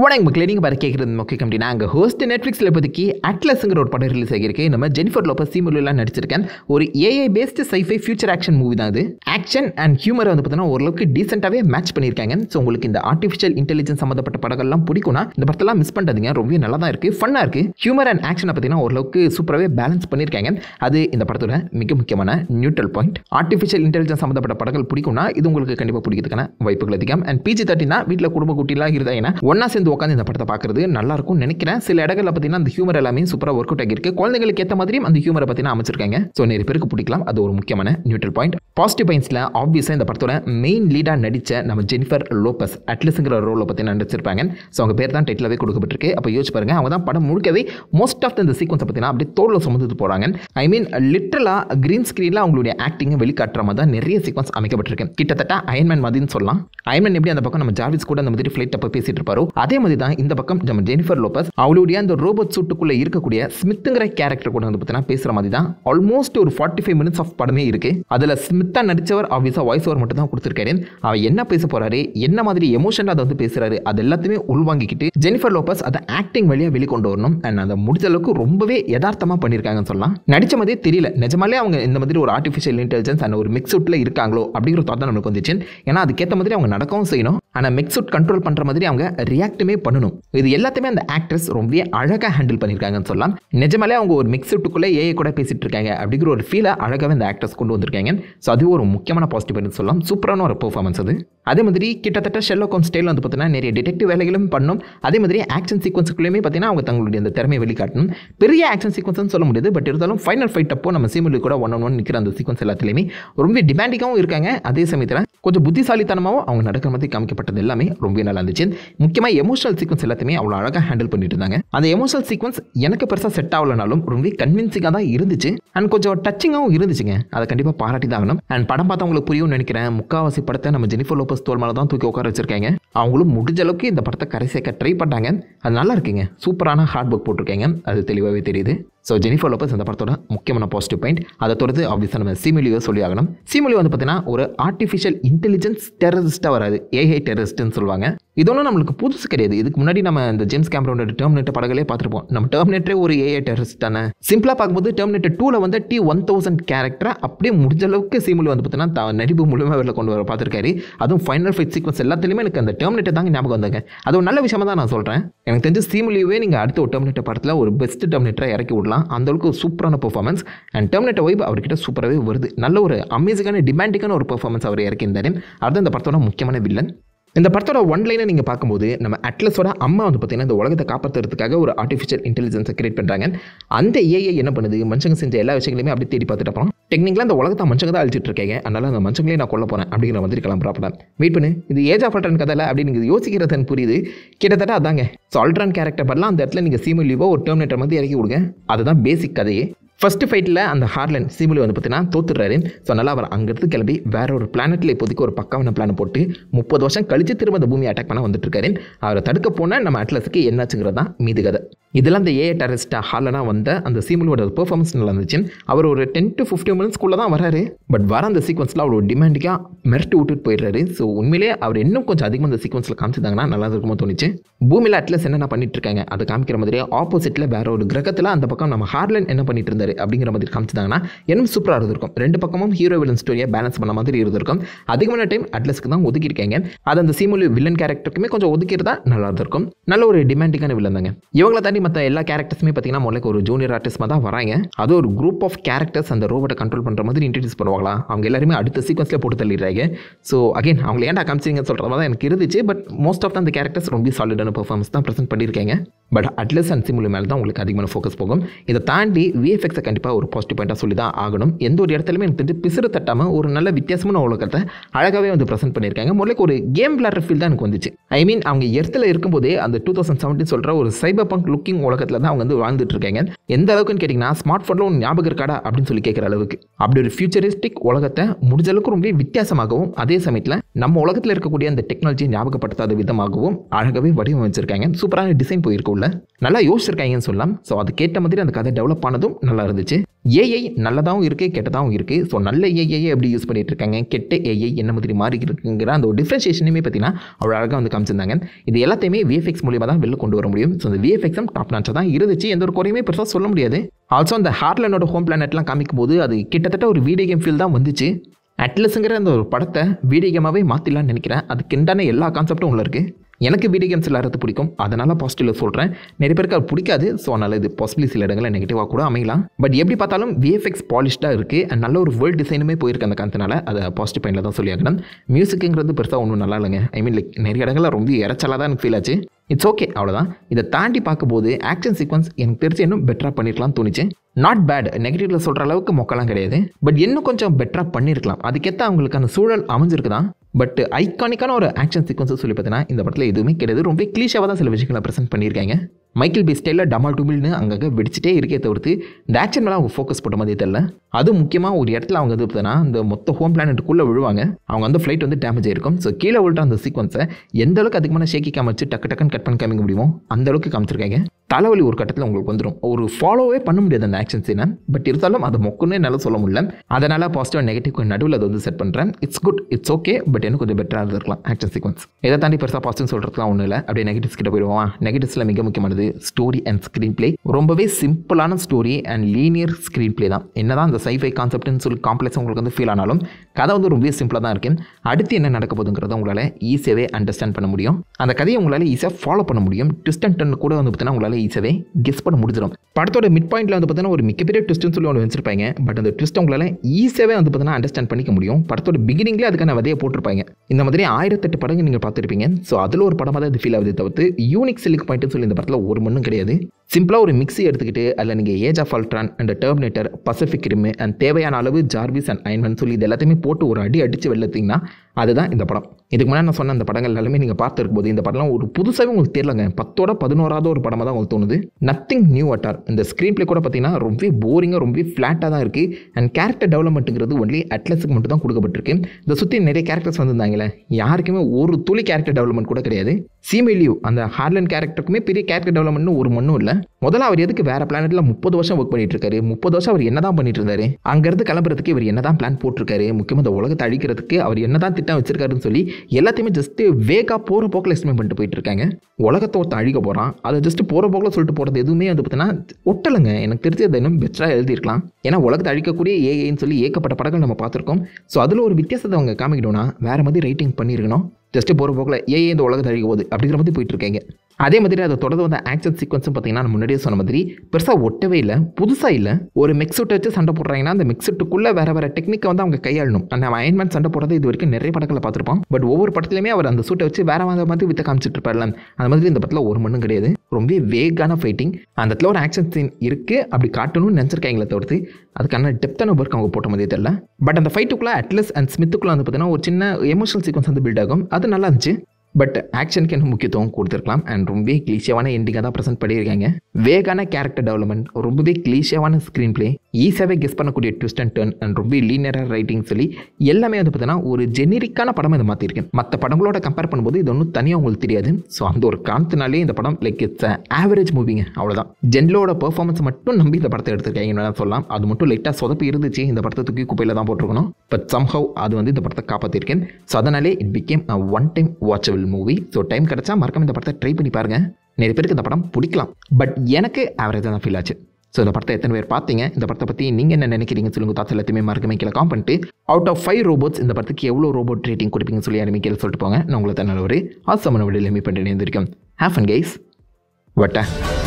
வணக்கம் மக்களே நீங்கள் பாரு கேட்குறது முக்கிய கம்பெனி நாங்கள் ஹோஸ்ட் நெட்ஃப்ளிக்ஸில் பற்றி அட்லஸுங்கிற ஒரு படம் ரிலீஸ் ஆகியிருக்கு நம்ம ஜெனிஃபர் லோப்பஸ் சீமுலாம் நடிச்சிருக்கேன் ஒரு AI based sci-fi future action movie தான் அது ஆக்ஷன் அண்ட் ஹியூமரை வந்து பார்த்தீங்கன்னா ஓரளவுக்கு டீசெண்டாகவே மேட்ச் பண்ணியிருக்காங்க ஸோ உங்களுக்கு இந்த ஆர்டிஃபிஷியல் இன்டெலிஜென்ஸ் சம்மந்தப்பட்ட படங்கள்லாம் பிடிக்கும்னா இந்த படத்தெல்லாம் மிஸ் பண்ணாதீங்க ரொம்ப நல்லா தான் இருக்குது ஃபன்னாக இருக்குது ஹியூமர் அண்ட் ஆக்ஷனை பார்த்தீங்கன்னா ஓரளவுக்கு சூப்பராகவே பேலன்ஸ் பண்ணியிருக்காங்க அது இந்த படத்தோட மிக முக்கியமான நியூட்ரல் பாயிண்ட் ஆர்டிஃபிஷியல் இன்டெலிஜென்ஸ் சம்மந்தப்பட்ட படங்கள் பிடிக்கும்னா இது உங்களுக்கு கண்டிப்பாக பிடிக்கிறதுக்கான வாய்ப்புகள் அதிகம் அண்ட் பிஜி தேர்ட்டினா வீட்டில் குடும்ப குட்டிலாம் இருந்தாங்கன்னா ஒன்னா சேர்ந்து சேர்ந்து உட்காந்து இந்த படத்தை பார்க்குறது நல்லாயிருக்கும் நினைக்கிறேன் சில இடங்களில் பார்த்தீங்கன்னா அந்த ஹியூமர் எல்லாமே சூப்பராக ஒர்க் அவுட் ஆகியிருக்கு குழந்தைகளுக்கு ஏற்ற மாதிரியும் அந்த ஹியூமரை பார்த்தீங்கன்னா அமைச்சிருக்காங்க ஸோ நிறைய பேருக்கு பிடிக்கலாம் அது ஒரு முக்கியமான நியூட்ரல் பாயிண்ட் பாசிட்டிவ் பாயிண்ட்ஸில் ஆப்வியஸாக இந்த படத்தோட மெயின் லீடாக நடித்த நம்ம ஜெனிஃபர் லோபஸ் அட்லஸுங்கிற ரோலை பற்றி நடிச்சிருப்பாங்க ஸோ அவங்க பேர் தான் டைட்டிலாகவே கொடுக்கப்பட்டிருக்கு அப்போ யோசிச்சு பாருங்க அவங்க தான் படம் முழுக்கவே மோஸ்ட் ஆஃப் இந்த சீக்வன்ஸ் பார்த்தீங்கன்னா அப்படியே தோல் சுமந்துட்டு போகிறாங்க ஐ மீன் லிட்டலாக க்ரீன் ஸ்க்ரீனில் அவங்களுடைய ஆக்டிங்கை வெளிக்காட்டுற மாதிரி தான் நிறைய சீக்வன்ஸ் அமைக்கப்பட்டிருக்கு கிட்டத்தட்ட அயன்மேன் மாதிரின்னு சொல்லலாம் அயன்மேன் எப்படி அந்த பக்கம் நம்ம ஜார்விஸ் கூட அந்த மாதிரி ஃப்ளைட் அப்போ பேசிட்டு இருப்பாரோ அதே அதே மாதிரி தான் இந்த பக்கம் நம்ம ஜெனிஃபர் லோபஸ் அவளுடைய அந்த ரோபோட் சூட்டுக்குள்ளே இருக்கக்கூடிய ஸ்மித்துங்கிற கேரக்டர் கூட வந்து பார்த்தீங்கன்னா பேசுகிற மாதிரி தான் ஆல்மோஸ்ட் ஒரு ஃபார்ட்டி ஃபைவ் மினிட்ஸ் ஆஃப் படமே இருக்கு அதில் ஸ்மித்தா நடித்தவர் ஆஃபீஸா வாய்ஸ் ஓவர் மட்டும் தான் கொடுத்துருக்காரு அவர் என்ன பேச போறாரு என்ன மாதிரி எமோஷனில் அதை வந்து பேசுகிறாரு அது எல்லாத்தையுமே உள்வாங்கிக்கிட்டு ஜெனிஃபர் லோபஸ் அதை ஆக்டிங் வழியாக வெளிக்கொண்டு வரணும் அண்ட் அதை முடிஞ்ச அளவுக்கு ரொம்பவே யதார்த்தமாக பண்ணியிருக்காங்கன்னு சொல்லலாம் நடிச்ச மாதிரியே தெரியல நிஜமாலே அவங்க இந்த மாதிரி ஒரு ஆர்டிஃபிஷியல் இன்டெலிஜென்ஸ் அந்த ஒரு மிக்ஸ் உட்டில் இருக்காங்களோ அப்படிங்கிற தான் நம்மளுக்கு வந்துச்சு ஏன்னா அதுக்கேற்ற மாதிரி அவங்க நடக்கவும் செய்யணும் ஆனால் மெக்ஸுட் கண்ட்ரோல் பண்ணுற மாதிரி அவங்க ரியாக்டுமே பண்ணணும் இது எல்லாத்தையுமே அந்த ஆக்ட்ரஸ் ரொம்பவே அழகாக ஹேண்டில் பண்ணியிருக்காங்கன்னு சொல்லலாம் நிஜமாலே அவங்க ஒரு மெக்ஸுட்டுக்குள்ளே ஏஐ கூட பேசிகிட்டு இருக்காங்க அப்படிங்கிற ஒரு ஃபீலை அழகாக இந்த ஆக்ட்ரஸ் கொண்டு வந்திருக்காங்க ஸோ அது ஒரு முக்கியமான பாசிட்டிவ் பண்ணி சொல்லலாம் சூப்பரான ஒரு பெர்ஃபார்மன்ஸ் அது அதே மாதிரி கிட்டத்தட்ட கோம் ஸ்டைல் வந்து பார்த்தீங்கன்னா நிறைய டிடெக்டிவ் வேலைகளும் பண்ணணும் அதே மாதிரி ஆக்ஷன் சீக்வன்ஸுக்குள்ளேயுமே பார்த்தீங்கன்னா அவங்க தங்களுடைய அந்த திறமையை வெளிக்காட்டணும் பெரிய ஆக்ஷன் சீக்வன்ஸ்னு சொல்ல முடியாது பட் இருந்தாலும் ஃபைனல் ஃபைட் அப்போ நம்ம சீமிலி கூட ஒன் ஒன் ஒன் நிற்கிற அந்த சீக்வன்ஸ் எல்லாத்துலேயுமே ரொம்ப டிமாண்டிங்காகவும் இருக்காங்க அதே சமயத்தில் கொஞ்சம் புத்திசாலித்தனமாகவும் அவங்க நடக்கிற மாதிரி காமிக்கப்பட்ட காட்டப்பட்டது எல்லாமே ரொம்ப நல்லா இருந்துச்சு முக்கியமாக எமோஷனல் சீக்வன்ஸ் எல்லாத்தையுமே அவ்வளோ அழகாக ஹேண்டில் பண்ணிட்டு இருந்தாங்க அந்த எமோஷனல் சீக்வன்ஸ் எனக்கு பெருசாக செட் ஆகலனாலும் ரொம்ப கன்வின்சிங்காக தான் இருந்துச்சு அண்ட் கொஞ்சம் டச்சிங்காகவும் இருந்துச்சுங்க அதை கண்டிப்பாக பாராட்டி தான் ஆகணும் அண்ட் படம் பார்த்தா உங்களுக்கு புரியும் நினைக்கிறேன் முக்காவாசி படத்தை நம்ம ஜெனிஃபர் லோபஸ் தோல் மேலே தான் தூக்கி உட்கார வச்சிருக்காங்க அவங்களும் முடிஞ்ச அளவுக்கு இந்த படத்தை கரை சேர்க்க ட்ரை பண்ணாங்க அது நல்லா இருக்குங்க சூப்பரான ஹார்ட் ஒர்க் போட்டிருக்காங்க அது தெளிவாகவே தெரியுது ஸோ ஜெனிஃபர் லோபஸ் இந்த படத்தோட முக்கியமான பாசிட்டிவ் பாயிண்ட் அதை தொடர்ந்து ஆப்வியஸாக நம்ம சிமிலியோ சொல்லி ஆகணும் சிமிலியோ வந்து பார்த்தீங்கன்னா ஒரு ஆர்டிஃபிஷியல் இன்டெலிஜென்ஸ் டெரரிஸ்ட்டாக வராது ஏஐ டெரரிஸ்ட்னு சொல்லுவாங்க இதெல்லாம் நம்மளுக்கு புதுசு கிடையாது இதுக்கு முன்னாடி நம்ம இந்த ஜேம்ஸ் கேமரோட டெர்மினேட்டர் படங்களே பார்த்துருப்போம் நம்ம டெர்மினேட்டரே ஒரு ஏஐ டெரரிஸ்ட் தானே சிம்பிளாக பார்க்கும்போது டெர்மினேட்டர் டூவில் வந்து டி ஒன் தௌசண்ட் கேரக்டரை அப்படியே முடிஞ்ச அளவுக்கு சிமிலியோ வந்து பார்த்தீங்கன்னா நடிப்பு முழுமையாக வெளில கொண்டு வர பார்த்துருக்காரு அதுவும் ஃபைனல் ஃபைட் சீக்வன்ஸ் எல்லாத்துலேயுமே எனக்கு அந்த டெர்மினேட்டர் தாங்க ஞாபகம் வந்தாங்க அது ஒரு நல்ல விஷயமா தான் நான் சொல்கிறேன் எனக்கு தெரிஞ்ச சிமிலியோவே நீங்கள் அடுத்த ஒரு டெர்மினேட்டர் படத்தில் ஒரு பெஸ்ட் டெர்மினேட்டரை இறக்கி விடலாம் சொல்லலாம் அந்தளவுக்கு சூப்பரான பர்ஃபார்மன்ஸ் அண்ட் டெர்மினேட் வைப் அவர்கிட்ட சூப்பராகவே வருது நல்ல ஒரு அமேசிங்கான டிமாண்டிக்கான ஒரு பர்ஃபார்மன்ஸ் அவர் இறக்கியிருந்தார் அதுதான் இந்த படத்தோட முக்கியமான வில்லன் இந்த படத்தோட ஒன் லைனை நீங்கள் பார்க்கும்போது நம்ம அட்லஸோட அம்மா வந்து பார்த்தீங்கன்னா இந்த உலகத்தை காப்பாற்றுறதுக்காக ஒரு ஆர்டிஃபிஷியல் இன்டெலிஜென்ஸை கிரியேட் பண்ணுறாங்க அந்த ஏஐ என்ன பண்ணுது மனுஷங்க செஞ்ச எல்லா விஷயங்களையுமே அப்படி தேடி பார்த்துட்டு அப்புறம் டெக்னிக்கலாக இந்த உலகத்தை மஞ்சங்க தான் அழிச்சிட்டு இருக்கேன் அதனால் அந்த மஞ்சங்களே நான் கொல்ல போகிறேன் அப்படிங்கிற மாதிரி கிளம்புறாப்படா வெயிட் பண்ணு இது ஏஜ் ஆஃப் அல்ட்ரன் கதை அப்படிங்கிறது யோசிக்கிறது யோசிக்கிறதன் புரியுது கிட்டத்தட்ட அதாங்க ஸோ அல்ட்ரன் கேரக்டர் பண்ணலாம் அந்த இடத்துல நீங்கள் சீமுலிவோ ஒரு டெர்மினேட்டர் வந்து இறக்கி விடுங்க அதுதான் பேசிக் கதையே ஃபர்ஸ்ட் ஃபைட்டில் அந்த ஹார்லன் சீமுலி வந்து பார்த்தீங்கன்னா தோத்துடுறாரு ஸோ அதனால் அவர் அங்கேருந்து கிளம்பி வேற ஒரு பிளானெட்டில் இப்போதைக்கு ஒரு பக்காவான பிளான் போட்டு முப்பது வருஷம் கழித்து திரும்ப அந்த பூமி அட்டாக் பண்ண வந்துட்டு இருக்காரு அவரை தடுக்க போனால் நம்ம அட்லஸுக்கு என்னாச்சுங்கிறது தான் மீது கதை இதெல்லாம் அந்த ஏஐ டெரரிஸ்டா ஹாலனா வந்த அந்த சீமலோட பெர்ஃபார்மன்ஸ் நல்லா இருந்துச்சு அவர் ஒரு டென் டு ஃபிஃப்டி குள்ளே தான் வராரு பட் வர அந்த சீக்வன்ஸில் அவரோட டிமாண்டிக்காக மிரட்டு விட்டுட்டு போயிடுறாரு ஸோ உண்மையிலே அவர் இன்னும் கொஞ்சம் அதிகமாக அந்த சீக்வன்ஸில் காமிச்சிருந்தாங்கன்னா நல்லா இருக்குமோ தோணுச்சு பூமியில் அட்லஸ் என்னென்ன பண்ணிட்டு இருக்காங்க அதை காமிக்கிற மாதிரியே ஆப்போசிட்டில் வேற ஒரு கிரகத்தில் அந்த பக்கம் நம்ம ஹார்லன் என்ன பண்ணிட்டு இருந்தாரு அப்படிங்கிற மாதிரி காமிச்சிருந்தாங்கன்னா இன்னும் சூப்பராக இருந்திருக்கும் ரெண்டு பக்கமும் ஹீரோ வில்லன் ஸ்டோரியை பேலன்ஸ் பண்ண மாதிரி இருந்திருக்கும் அதிகமான டைம் அட்லஸ்க்கு தான் ஒதுக்கியிருக்காங்க அது அந்த சீமொழி வில்லன் கேரக்டருக்குமே கொஞ்சம் ஒதுக்கிறதா நல்லா இருந்திருக்கும் நல்ல ஒரு டிமாண்டிக்கான வில்லன் தாங்க இவங்களை தாண்டி மற்ற எல்லா கேரக்டர்ஸுமே பார்த்தீங்கன்னா உங்களுக்கு ஒரு ஜூனியர் ஆர்டிஸ்ட் தான் வராங்க அது ஒரு குரூப் ஆஃப் கேரக்டர்ஸ் அந்த ரோபோட்டை கண்ட்ரோல் பண்ணுற மாதிரி இன்ட்ரடியூஸ் பண்ணுவாங்களா அவங்க எல்லாருமே அடுத்த சீக்வன்ஸில் போட்டு தள்ளிடுறாங்க ஸோ அகைன் அவங்க ஏன்டா காமிச்சிங்கன்னு சொல்கிற மாதிரி தான் எனக்கு இருந்துச்சு பட் மோஸ்ட் ஆஃப் அந்த கேரக்டர்ஸ் ரொம்ப சாலிடான பர்ஃபார்மன்ஸ் தான் ப்ரெசென்ட் பண்ணியிருக்காங்க பட் அட்லஸ் அண்ட் சிமுலி மேலே தான் உங்களுக்கு அதிகமான ஃபோக்கஸ் போகும் இதை தாண்டி விஎஃப்எக்ஸை கண்டிப்பாக ஒரு பாசிட்டிவ் பாயிண்ட்டாக சொல்லி தான் ஆகணும் எந்த ஒரு இடத்துலையுமே எனக்கு தெரிஞ்சு பிசுறு தட்டாமல் ஒரு நல்ல வித்தியாசமான உலகத்தை அழகாகவே வந்து ப்ரெசென்ட் பண்ணியிருக்காங்க முதல்ல ஒரு கேம் விளாட்ற ஃபீல் தான் எனக்கு வந்துச்சு ஐ மீன் அவங்க எர்த்தில் இருக்கும்போதே அந்த டூ தௌசண்ட் செவன்டீன் சொல்கிற ஒரு சைபர் பங்க் லுக்கிங் ஸ்ட்ரீமிங் உலகத்தில் தான் அவங்க வந்து வாழ்ந்துட்டு இருக்காங்க எந்த அளவுக்குன்னு கேட்டிங்கன்னா ஸ்மார்ட் ஃபோனில் ஒன்று ஞாபகம் இருக்காடா அப்படின்னு சொல்லி கேட்குற அளவுக்கு அப்படி ஒரு ஃபியூச்சரிஸ்டிக் உலகத்தை முடிஞ்ச அளவுக்கு ரொம்ப வித்தியாசமாகவும் அதே சமயத்தில் நம்ம உலகத்தில் இருக்கக்கூடிய அந்த டெக்னாலஜியை ஞாபகப்படுத்தாத விதமாகவும் அழகாகவே வடிவமைச்சிருக்காங்க சூப்பரான டிசைன் போயிருக்க உள்ள நல்லா யோசிச்சிருக்காங்கன்னு சொல்லலாம் ஸோ அதுக்கேற்ற மாதிரி அந்த கதை டெவலப் ஆனதும் நல்லா இருந்துச்சு ஏஐ நல்லதாகவும் இருக்குது கெட்டதாகவும் இருக்குது ஸோ நல்ல ஏஐ எப்படி யூஸ் பண்ணிகிட்டு இருக்காங்க கெட்ட ஏஐ என்ன மாதிரி மாறி இருக்குங்கிற அந்த ஒரு டிஃப்ரென்ஷியேஷனுமே பார்த்தீங்கன்னா அவ்வளோ அழகாக வந்து காமிச்சிருந்தாங்க இது எல்லாத்தையுமே விஎஃப்எக்ஸ் மூலியமாக தான் வெளில கொண்டு வர முடியும் ஸோ அந்த விஎஃப்எக்ஸும் டாப் லான்ச்சாக தான் இருந்துச்சு எந்த ஒரு குறையுமே பெருசாக சொல்ல முடியாது ஆல்சோ அந்த ஹார்லனோட ஹோம் பிளானட்லாம் காமிக்கும் போது அது கிட்டத்தட்ட ஒரு வீடியோ கேம் ஃபீல் தான் வந்துச்சு அட்லஸுங்கிற அந்த ஒரு படத்தை வீடியோ கேமாகவே மாற்றிடலான்னு நினைக்கிறேன் அதுக்கு எல்லா கான்செப்டும் உள்ள இருக்குது எனக்கு வீடியோ கேம்ஸ் விளையாடுறது பிடிக்கும் அதனால் பாசிட்டிவ் சொல்கிறேன் நிறைய பேருக்கு அது பிடிக்காது ஸோ அதனால இது பாசிபிளி சில இடங்களில் நெகட்டிவாக கூட அமையலாம் பட் எப்படி பார்த்தாலும் விஎஃப்எக்ஸ் பாலிஷ்டாக இருக்குது அண்ட் நல்ல ஒரு வேர்ல்ட் டிசைனுமே போயிருக்கு அந்த காரணத்தினால அதை பாசிட்டிவ் பாயிண்டில் தான் சொல்லியாகணும் மியூசிக்குங்கிறது பெருசாக ஒன்றும் நல்லா இல்லைங்க ஐ மீன் லைக் நிறைய இடங்களில் ரொம்ப இறச்சலாக தான் எனக்கு ஃபீல் ஆச்சு இட்ஸ் ஓகே அவ்வளோதான் இதை தாண்டி பார்க்கும்போது ஆக்ஷன் சீக்வன்ஸ் எனக்கு தெரிஞ்சு இன்னும் பெட்டராக பண்ணிருக்கலாம்னு தோணுச்சு நாட் பேட் நெகட்டிவ்ல சொல்கிற அளவுக்கு மொக்கலாம் கிடையாது பட் இன்னும் கொஞ்சம் பெட்டராக பண்ணியிருக்கலாம் அதுக்கேற்ற அந்த சூழல் அமைஞ்சிருக்குதான் பட் ஐக்கானிக்கான ஒரு ஆக்ஷன் சீக்வன்ஸ் சொல்லி பார்த்தீங்கன்னா இந்த படத்தில் எதுவுமே கிடையாது ரொம்ப கிளீஷாக தான் சில விஷயங்களை ப்ரெசென்ட் பண்ணியிருக்காங்க மைக்கேல் பி ஸ்டைலில் டமால் டுமில்னு அங்கங்கே வெடிச்சிட்டே இருக்கே தவிர்த்து இந்த ஆக்ஷன் மேலே அவங்க ஃபோக்கஸ் போட்ட மாதிரி தெரில அது முக்கியமாக ஒரு இடத்துல அவங்க இது இந்த மொத்த ஹோம் பிளானட்டுக்குள்ளே விழுவாங்க அவங்க அந்த ஃப்ளைட் வந்து டேமேஜ் ஆயிருக்கும் ஸோ கீழே விழுட்ட அந்த சீக்வன்ஸை எந்த அளவுக்கு அதிகமான ஷேக்கி காமிச்சு டக்கு டக்குன்னு கட் பண்ணி காமிக்க முடியுமோ அந்த அளவுக்கு காமிச்சிருக்காங்க தலைவலி ஒரு கட்டத்தில் உங்களுக்கு வந்துடும் ஒரு ஃபாலோவே பண்ண முடியாது அந்த ஆக்ஷன் சீனை பட் இருந்தாலும் அதை மொக்குன்னு என்னால் சொல்ல முடியல அதனால் பாசிட்டிவ் நெகட்டிவ் நடுவில் அதை வந்து செட் பண்ணுறேன் it's good it's okay but எனக்கு கொஞ்சம் பெட்டராக இருந்திருக்கலாம் ஆக்ஷன் சீக்வன்ஸ் இதை தாண்டி பெருசாக பாசிட்டிவ் சொல்கிறதுலாம் ஒன்றும் இல்லை அப்படியே நெகட்டிவ்ஸ் கிட்ட போயிடுவோம் நெகட்டிவ்ஸில் மிக முக்கியமானது ஸ்டோரி அண்ட் ஸ்க்ரீன் பிளே ரொம்பவே சிம்பிளான story and linear screen play தான் என்ன தான் அந்த சைஃபை கான்செப்ட்னு சொல்லி காம்ப்ளெக்ஸ் உங்களுக்கு வந்து ஃபீல் ஆனாலும் கதை வந்து ரொம்பவே சிம்பிளாக தான் இருக்குது அடுத்து என்ன நடக்க போதுங்கிறத உங்களால் ஈஸியாகவே அண்டர்ஸ்டாண்ட் பண்ண முடியும் அந்த கதையை உங்களால் ஈஸியாக ஃபாலோ பண்ண முடியும் ட்விஸ்ட் அண்ட் டன் கூட வந்து பார்த்தீங்கன்னா உங்களால் ஈஸியாகவே கெஸ் பண்ண முடிஞ்சிடும் படத்தோட மிட் பாயிண்ட்டில் வந்து பார்த்தீங்கன்னா ஒரு மிகப்பெரிய ட்விஸ்ட்டுன்னு சொல்லி ஒன்று வச்சிருப்பாங்க பட் அந்த ட்விஸ்ட் உங்களால் ஈஸியாகவே வந்து பார்த்தீங்கன்னா அண்டர்ஸ்டாண்ட் பண்ணிக்க முடியும் படத்தோட பிகினிங்லேயே அதுக்கான விதையை போட்டிருப்பாங்க இந்த மாதிரி ஆயிரத்தெட்டு படங்கள் நீங்கள் பார்த்துருப்பீங்க ஸோ அதில் ஒரு படமாக தான் இது ஃபீல் ஆகுது தவிர்த்து யூனிக் சிலிக் பாயிண்ட்னு சொல்லி இந்த படத்தில் ஒரு மண்ணும் கிடையாது சிம்பிளாக ஒரு மிக்ஸி எடுத்துக்கிட்டு அதில் நீங்கள் Age of Ultron and Terminator Pacific Rim and தேவையான அளவு ஜார்விஸ் அண்ட் அயன்மன் சொல்லி இது எல்லாத்தையுமே போட்டு ஒரு அடி அடித்து வெள்ளத்திங்கன்னா அதுதான் இந்த படம் இதுக்கு முன்னாடி நான் சொன்ன அந்த படங்கள் எல்லாமே நீங்கள் பார்த்துருக்கும் போது இந்த படம்லாம் ஒரு புதுசாகவே உங்களுக்கு தெரியலங்க பத்தோட பதினோராவது ஒரு படமாக தான் உங்களுக்கு தோணுது நத்திங் நியூ அட்டார் இந்த ஸ்க்ரீன் ப்ளே கூட பார்த்தீங்கன்னா ரொம்ப போரிங்காக ரொம்ப ஃப்ளாட்டாக தான் இருக்குது அண்ட் கேரக்டர் டெவலப்மெண்ட்டுங்கிறது ஒன்லி அட்லஸுக்கு மட்டும் தான் கொடுக்கப்பட்டிருக்கு இந்த சுற்றி நிறைய கேரக்டர்ஸ் வந்திருந்தாங்களே யாருக்குமே ஒரு துளி கேரக்டர் டெவலப்மெண்ட் கூட கிடையாது சீமிலியூ அந்த ஹார்லன் கேரக்டருக்குமே பெரிய கேரக்டர் டெவலப்மெண்ட்னு ஒரு மண்ணும் இல்லை முதல்ல அவர் எதுக்கு வேற பிளானட்ல முப்பது வருஷம் ஒர்க் பண்ணிட்டு இருக்காரு முப்பது வருஷம் அவர் என்னதான் பண்ணிட்டு இருந்தாரு அங்கிருந்து கிளம்புறதுக்கு இவர் என்னதான் பிளான் போட்டிருக்காரு முக்கியமாக இந்த உலகத்தை அழிக்கிறதுக்கு அவர் என்னதான் திட்டம் வச்சிருக்காருன்னு சொல்லி எல்லாத்தையுமே ஜஸ்ட் வேகா போற போக்கில் எக்ஸ்பிளைன் பண்ணிட்டு போயிட்டு இருக்காங்க உலகத்தை ஒருத்தன் அழிக்க போறான் அதை ஜஸ்ட் போற போக்கில் சொல்லிட்டு போறது எதுவுமே வந்து பார்த்தீங்கன்னா ஒட்டலுங்க எனக்கு தெரிஞ்சு அதை இன்னும் பெஸ்ட்டாக எழுதியிருக்கலாம் ஏன்னா உலகத்தை அழிக்கக்கூடிய ஏஏன்னு சொல்லி ஏக்கப்பட்ட படங்கள் நம்ம பார்த்துருக்கோம் ஸோ அதில் ஒரு வித்தியாசத்தை அவங்க காமிக்கணும்னா வேறு மாதிரி ரைட்டிங் பண்ணியிருக்கணும் ஜஸ்ட்டு போகிற போக்கில் ஏஏ இந்த உலகத்தை அழிக்க போகுது அப்படிங்கிற மாதிரி போயிட்டு இருக்காங்க அதே மாதிரி அதை தொடர்ந்து வந்த ஆக்ஷன் சீக்வன்ஸும் பார்த்தீங்கன்னா நான் முன்னாடியே சொன்ன மாதிரி பெருசாக ஒட்டவே இல்லை புதுசாக இல்லை ஒரு மிக்சூட்டை வச்சு சண்டை போடுறாங்கன்னா அந்த மிக்சூட்டுக்குள்ளே வேறு வேறு டெக்னிக்கை வந்து அவங்க கையாளணும் அந்த அயன்மேன் சண்டை போடுறது இது வரைக்கும் நிறைய படங்களை பார்த்துருப்போம் பட் ஒவ்வொரு படத்துலையுமே அவர் அந்த சூட்டை வச்சு வேற வேறு மாதிரி வித்த காமிச்சிட்டு இருப்பார்ல அந்த மாதிரி இந்த படத்தில் ஒரு மண்ணும் கிடையாது ரொம்ப வேகான ஃபைட்டிங் அந்த இடத்துல ஒரு ஆக்ஷன் சீன் இருக்குது அப்படி காட்டணும்னு நினச்சிருக்காங்களே தவிர்த்து அதுக்கான டெப்தான ஒர்க் அவங்க போட்ட மாதிரி தெரியல பட் அந்த ஃபைட்டுக்குள்ளே அட்லஸ் அண்ட் ஸ்மித்துக்குள்ளே வந்து பார்த்தீங்கன்னா ஒரு சின்ன எமோஷனல் சீக்வன்ஸ் வந்து பில்ட் ஆகும் அது நல்லா இருந்துச்சு பட் ஆக்ஷனுக்கு எனக்கு முக்கியத்துவம் கொடுத்துருக்கலாம் அண்ட் ரொம்பவே கிளீஷியாவான எண்டிங்காக தான் ப்ரெசென்ட் பண்ணியிருக்காங்க வேகான கேரக்டர் டெவலப்மெண்ட் ரொம்பவே கிளீஷியாவான ஸ்க்ரீன் பிளே ஈஸியாகவே கெஸ் பண்ணக்கூடிய ட்விஸ்ட் அண்ட் டர்ன் அண்ட் ரொம்ப லீனராக ரைட்டிங் சொல்லி எல்லாமே வந்து பார்த்தீங்கன்னா ஒரு ஜெனரிக்கான படம் இதை மாற்றிருக்கேன் மற்ற படங்களோட கம்பேர் பண்ணும்போது இது ஒன்றும் தனியாக உங்களுக்கு தெரியாது ஸோ அந்த ஒரு காரணத்தினாலே இந்த படம் லைக் இட்ஸ் ஆவரேஜ் மூவிங்க அவ்வளோதான் ஜென்லோட பர்ஃபார்மன்ஸ் மட்டும் நம்பி இந்த படத்தை எடுத்திருக்காங்க என்ன சொல்லலாம் அது மட்டும் லைட்டாக சொதப்பு இருந்துச்சு இந்த படத்தை தூக்கி குப்பையில் தான் போட்டிருக்கணும் பட் சம்ஹவ் அது வந்து இந்த படத்தை காப்பாற்றிருக்கேன் ஸோ அதனாலே it became one time watchable movie so time கிடச்சா மறக்காம இந்த படத்தை ட்ரை பண்ணி பாருங்கள் நிறைய பேருக்கு இந்த படம் பிடிக்கலாம் பட் எனக்கு அவரேஜாக தான் ஃபீல் ஆச்சு ஸோ இந்த படத்தை எத்தனை பேர் பார்த்தீங்க இந்த படத்தை பற்றி நீங்கள் என்ன நினைக்கிறீங்க சொல்லுங்க தாட்ஸ் எல்லாத்தையுமே மறக்கமே கீழே காம் பண்ணிட்டு அவுட் ஆஃப் ஃபைவ் ரோபோட்ஸ் இந்த படத்துக்கு எவ்வளோ ரோபோட் ரேட்டிங் கொடுப்பீங்கன்னு சொல்லி கீழே சொல்லிட்டு போங்க நான் உங்களை தன்னால் ஒரு ஆசமான விடையில் மீட் பண்ணிட்டு இருந்திருக்கேன் ஹேஃப் அண்ட் கைஸ் வட்டா